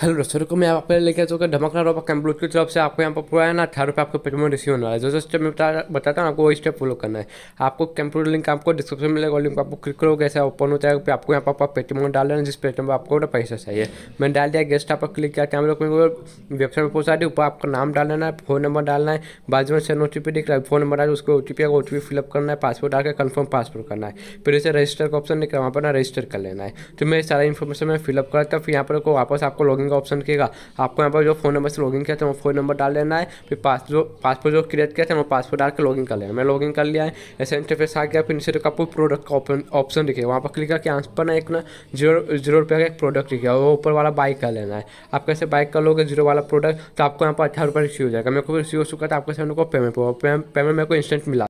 hello दोस्तों को तो मैं आप लेकर लेके आ चुका धमकदार ऑफर कैम्पलूट की तरफ से आपको यहाँ पर पूरा है ना अठारह रुपये आपको पेटीएम रिसीव होना है जो स्टेप मैं बता बताता हूँ आपको वही स्टेप फॉलो करना है आपको कैम्पलूट लिंक आपको डिस्क्रिप्शन में मिलेगा लिंक आपको क्लिक करोगे ऐसा ओपन होता है आपको यहाँ पर पेटीएम डाल देना जिस पेटम पर आपको पैसा चाहिए मैंने डाल दिया गेस्ट आप क्लिक किया कैमरे को वेबसाइट पर पहुँचा दी ऊपर आपका नाम डाल है फोन नंबर डालना है बाद में सेन ओ दिख रहा है फोन नंबर डाल उसको O T P O T fill up करना है पासवर्ड डाल के कन्फर्म पासवर्ड करना है फिर इसे रजिस्टर का ऑप्शन निकला वहाँ पर ना रजिस्टर कर लेना है तो मैं सारा इन्फॉर्मेशन मैं फिलअप करता फिर यहाँ पर वापस आपको लॉगिन लॉगिन का ऑप्शन किएगा आपको यहाँ पर जो फोन नंबर से लॉगिन किया था वो फोन नंबर डाल लेना है फिर पास जो पासपोर्ट जो क्रिएट किया था वो पासपोर्ट डाल के लॉगिन कर लेना मैं लॉगिन कर लिया है ऐसे इंटरफेस आ गया फिर नीचे का पूरा प्रोडक्ट का ऑप्शन दिखेगा वहाँ पर क्लिक करके यहाँ पर ना एक ना जीरो जीरो रुपये का एक प्रोडक्ट दिखेगा वो ऊपर वाला बाइक कर लेना है आप कैसे बाइक कर लोगे जीरो वाला प्रोडक्ट तो आपको यहाँ पर अठारह रुपये रिसीव हो जाएगा मेरे को रिसीव हो चुका था आपको पेमेंट पेमेंट मेरे को इंस्टेंट मिला